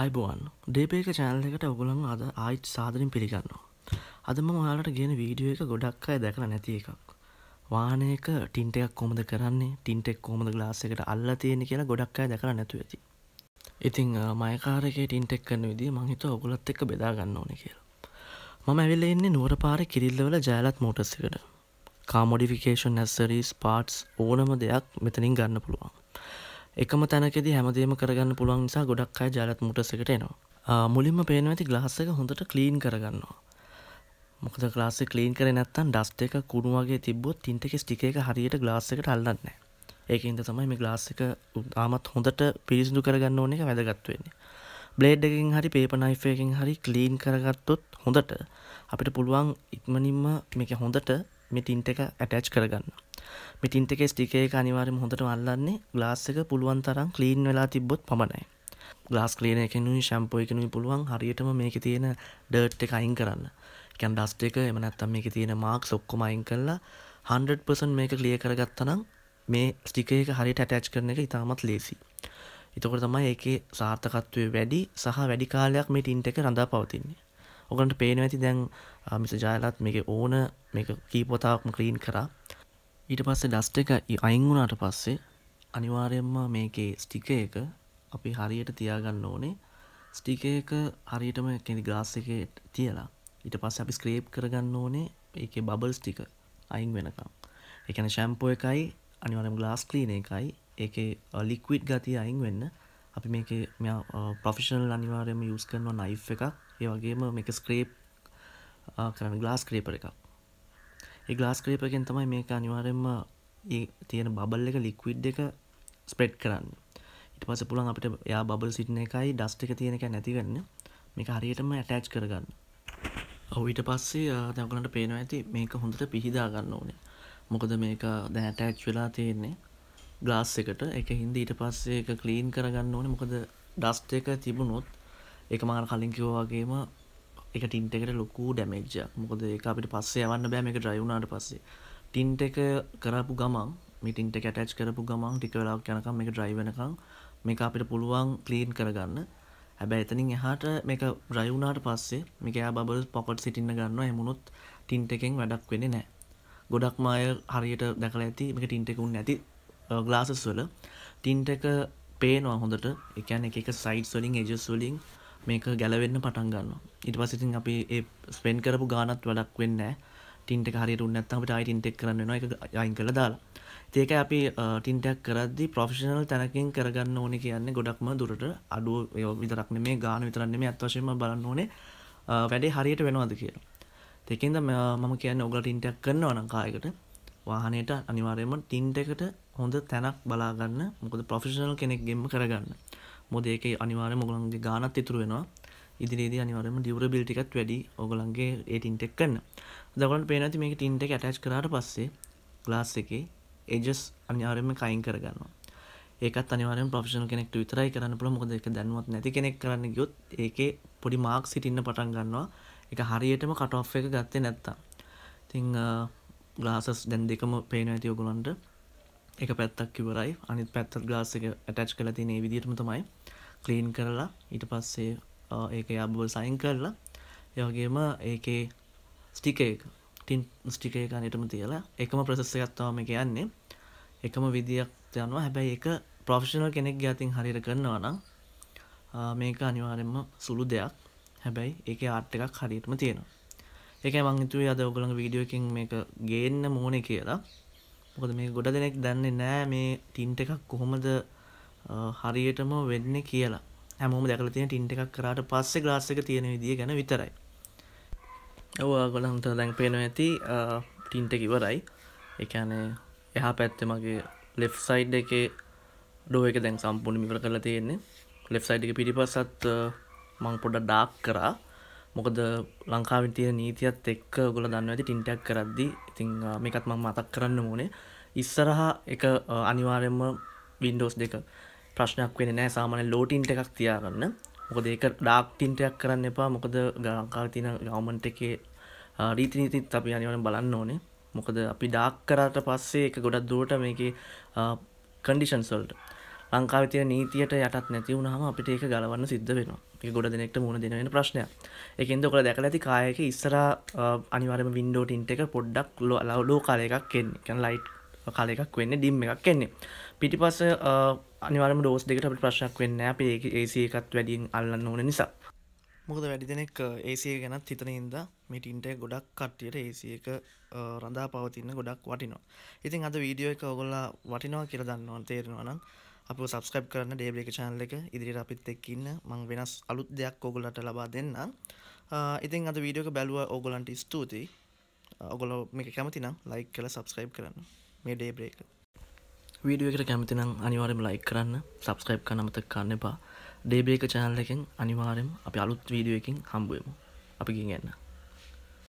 අයිබෝන් ඩේපේක චෑනල එකට ඔගුලන් අද ආයිත් සාදරින් පිළිගන්නවා. අදම ඔයාලට ගෙන වීඩියෝ එක ගොඩක් අය දැකළ නැති එකක්. වානයක ටින්ටයක් කොමද කරන්නේ ටින්ටෙක් කොමද ගලාස එකට අල්ල තියෙන කියලා ගොඩක් අය දැකළ නැතු ඇති. ඉතිං මයකාරක ටින්ටෙක් කන්න විදි මහිත ඔගුලත් එක්ක බෙදාගන්න ඕන කියලා. මම ඇවිල්ල එන්නේ නුවර පාර කිරිල්ලවල ජයලත් මෝටස්සකට. කාමොඩිෆිකේෂන් නැස්සරීස් පාට්ස් ඕනම දෙයක් මෙතනින් ගන්න පුළුවන්. එකම තැනකෙද හැමදේම කරගන්න පුළුවන් නිසා ගොඩක් අය ජලත් මුටසකට එනවා මුලින්ම පේන ඇති ගලාස්සක හොඳට කලීන් කරගන්නවා මොකද ගලාස්සෙ කලීන් කර නැත්තන් ඩස්ට එක කුණුවගේ තිබොත් තින්ටක ස්ටික එක හරියට ගලාස්සකට අල්ලන්න ඒකන්ද තමයි මේ ගලාස්සක ආමත් හොඳට පිරිසිදු කරගන්න ඕන එක වැදගත්වවෙන්නේ බ්ලේඩ් එකින් හරි පේපනයිෆයකින් හරි කලීන් කරගත්තොත් හොඳට අපිට පුළුවන් ඉක්මනින්ම මේක හොඳට මෙටින්ට එක ඇටච් කරගන්න මිටින්ට එක ස්ටික එක අනිවාරම හොඳට අල්ලන්නේ ගලාස් එක පුළුවන් තරම් කලීන් වෙලා තිබ්බොත් පමණයි ගලාස් කලීන එකනුයි ශම්පෝ එකනුයි පුළුවන් හරියටම මේක තියෙන ඩර්ට් එක අයින් කරන්න කැන් ඩස්ට එක එම නැත්තම් මේක තියෙන මාක් සොක්කොම අයින් කරලා 100% මේක ලිය කරගත්තනම් මේ ස්ටික එක හරියට ඇටච් කරන එක ඉතාමත් ලේසි එතකොට තමයි ඒකේ සාර්ථකත්වය වැඩි සහ වැඩි කාලයක් මේ ටින්ට එක රඳා පවතින්නේ ඔගන්ට පේන ඇති දැන් මිස ජයලත් මේක ඕන මේක කීපොතාවක්ම ක්‍රීන් කරා ඊට පස්සේ ඩස්ට එක අයිංගුණට පස්සේ අනිවාරයෙන්ම මේකේ ස්ටික එක අපි හරියට තියාගන්න ඕනේ ස්ටික එක හරියටම කෙනෙ ග්‍රාස් එක තියලා ඊට පස්ස අපි ස්ක්‍රේප් කරගන්න ඕනේ ඒක බබල්ස් ටික අයින් වෙනකම් එකන ශැම්පෝ එකයි අනිවරම් ගලාස් ක්ලීන එකයි ඒක ලික්විඩ් ගති අයින් වෙන්න අපි මේක ප්‍රොෆිෂනල් අනිවාරයම යස් කරනවා නයි් එකක් ඒ වගේම මේක ස්ක්‍රේප් කරන ගලාස් ක්‍රේපර එකක් ඒ ගලාස් ක්‍රේපකෙන් තමයි මේක අනිවාරෙන්ම තියෙන බබල් එක ලික්විඩ් එක ස්පෙට් කරන්න ඉට පස පුළන් අපිට යා බබල් සිටින එකයි ඩස්ට එක තියෙනක නැතිවෙන්න මේක හරියටම ඇටච් කරගන්න ඔවිට පස්සේ දැකලට පේනවා ඇති මේක හොඳට පිහිදා ගන්න ඕනේ මොකද මේක දැනටඇච් වෙලා තියෙන්නේ ග්ලාස් එකට එක හින්ද ඊට පස්සේ එක කලීන් කරගන්න ඕනේ මොකද ඩස්ට එක තිබුණොත් එක මඟ කලින් කිවවාගේම එක ටින්ට එකට ලොකු ඩැමේජ්ජ මොකද ඒ අපිට පස්සේ යවන්න බෑම එක ්‍රයුණට පස්සේ ටින්ට එක කරපු ගමන් මිටින්ට කැටච් කරපු ගමන් ටික වෙලාක් යනකම් එක ්‍රයිවනකං මේ අපිට පුළුවන් කලීන් කරගන්න හැබැ එතනින් එහාට මේ ්‍රයුණට පස්සේ මේක බබල් පොකට් සිටින්න ගන්න එමුණුත් ටින්ට එකෙන් වැඩක් වෙන නෑ ගොඩක් මාය හරියට දැකල ඇති මේක ටින්ටෙකුන් නැති ගලාසස් වල තින්ට එක පේනවා හොඳට එකන් එක සයිට් වලින් එජස් වලින් මේක ගැලවෙන්න පටන් ගන්න ඉට පසිතින් අපි ඒ ස්පෙන් කරපු ගානත් වැඩක් වෙන්න ටින්ට හරියට උන්නත්තමට අයිටින්ටෙක් කරන්න එක යයින් කළ දාලා ඒක අපි ටින්ටක් කරද්දි ප්‍රොෆෙෂනල් තැනකින් කරගන්න ඕන කියන්නේ ගොඩක්ම දුරට අඩුව විතරක්න මේ ගාන විතරන්නේ මේ අත්වශයම බලන්න ඕනේ වැඩේ හරියට වෙනවාද කියලා. දෙකෙන්ද මම කියන්න ඔගල ටින්ටක් කරන්න අනංකායකට වාහනයට අනිවාරයම ටින්ට එකට හොඳ තැනක් බලාගන්න මොකද ප්‍රොෆිෂනල් කෙනෙක්ගෙම කරගන්න මොද ඒක අනිවාර මුගලන්ගේ ගානත් ඉතුර වෙනවා ඉදිරිද අනිවරම ියවර බිල්ටිකත් වැඩි ඔගලන්ගේ ඒටින්ටෙක් කන්න දකලන් පේනති මේක ටින්ට එක ඇටච් කරට පස්සේ ගලාස් එක ඒජස් අනිවාරම කයින් කරගන්නවා ඒකත් අනිවාර ප්‍රෆෂන කෙනෙක්ට විතරයි කරන්න පුළ මොකද එක දැන්වත් නැති කෙනෙක් කරන්න යොත් ඒක පොඩි මාක් සිටින්න පටන් ගන්නවා එක හරියටම කටෝ් එක ගත්තේ නැත්තා තිං ග්ලාසස් දැන් දෙකම පේන ඇති ඔගුලන්ට එක පැත්තක් ඉවරයි අනිත් පැත්තත් ග්ලාස එක ඇටච් කල තින ඒ විදිටම තමයි කලීන් කරලා ඊට පස්සේ ඒක අබ්බුව සයින් කරලා යවගේම ඒකේ ස්ටික එක ටින් ස්ටික එක අනිටම තියලා එකම ප්‍රසස්ස ගත්තාවම එක යන්නේ එකම විදියක් යනවා හැබැයි එක ප්‍රොෆෂනල් කෙනෙක් ගාතින් හරිර කරනවා නම් මේක අනිවාරෙන්ම සුළු දෙයක් හැබැයි ඒක ආට් එකක් හරිටම තියෙනවා එක මංහිතුවේ අද ඔගලඟ වීඩියෝකින් මේක ගේන්න මෝනේ කියලා මොකද මේ ගොඩ දෙනෙක් දන්නේ නෑ මේ ටින්ට එකක් කොහොමද හරියටම වෙන්න කියලා හැමෝම දැකල තියෙන ටින්ට එකක් කරාට පස්සේ ග්‍රාස් එක තියෙන විදිිය ගැන විතරයි ඔවා ගොලන්ට දැන් පේනො ඇති ටින්ට කිවරයි එකනේ එහා පැත්ත මගේ ලෙෆ් සයිඩ් එකේ ඩෝ එක දැන් සම්පූර්ණ මිවර කරලා තියෙන්නේ ලෙෆ් සයිඩ් එක පිටිපස්සත් මං පොඩ ඩාක් කරා මොකද ලංකාවිට තියෙන නීතියත් එක්ක ගොල දන්න ඇති ටින්ටක් කරද්දි ඉතිං මේකත් මං මතක් කරන්න ඕනේ ඉස්සරහා එක අනිවාරෙන්ම වින්ඩෝස් දෙක ප්‍රශ්නයක් වෙන නෑ සාමානය ලෝටින්ට එකක් තියාගන්න මොකද ඒක ඩාක් ටින්ටයක් කරන්න එපා මොකද ගලංකාව තින ගවමන්ට එකේ රීතිනීතිත් අපි අනිවන බලන්න ඕනේ මොකද අපි ඩාක් කරාට පස්සේ එක ගොඩක් දුවට මේක කන්ඩිෂන්සල්ට ලංකාව තිය නීතියට යටත් නැති වුණහම අපිට ඒක ගලවන්න සිද්ධ වෙනවා ඒ ගොඩ දෙනෙක්ට මුණ දෙනවෙන ප්‍රශ්නය එකෙන්ද කොළ දැක ඇති කායක ඉස්සර අනිවරම වින්ඩෝටින්ට එක පොඩ්ඩක් ලෝ ලවලෝ කාල එකක් කෙන්නේ කැන ලයිට් කාල එකක් වෙන්න ඩිම් එකක් කෙන්නේ පිටිපස අනිවරම දෝස් දෙකට අපි ප්‍රශ්නයක් වෙන්න අප ඒ ඒසි එකත් වැඩියෙන් අල්ලන්න ඕන නිසා මොකද වැඩි දෙනෙක් ඒසිය ගැනත් හිතනහින්ද මිටින්ට ගොඩක් කට්ටියට ඒසිය එක රඳා පවතින්න ගොඩක් වටිනවා ඉතින් අද වීඩියෝ එක ඔගොල්ලා වටිනවා කියර දන්නවා තේරෙනවා නම් අප සබස්ක්‍රයිබ් කරන්න ඩේබ්‍රේක චානල එක ඉදිරිට අපිත් එක්කන්න මං වෙනස් අලුත් දෙයක් ඕගොලට ලබා දෙන්න ඉතින් අද වීඩියෝක බැලුව ඕගොලන්ට ස්තුතියි ඔගොල මේ කැමති නම් ලයික් කල සබස්ක්‍රයිබ් කරන්න මේ ඩේබ්‍රේක වීඩියෝකට කැමතිනම් අනිවාරම ලයි කරන්න සබස්ක්‍රයිබ් කනමත කන්න එපා ඩේබ්‍රේක චානල එකෙන් අනිවාරෙන් අපි අලුත් වීඩියෝ එකින් හම්බුවමු අපි ගින් ගන්න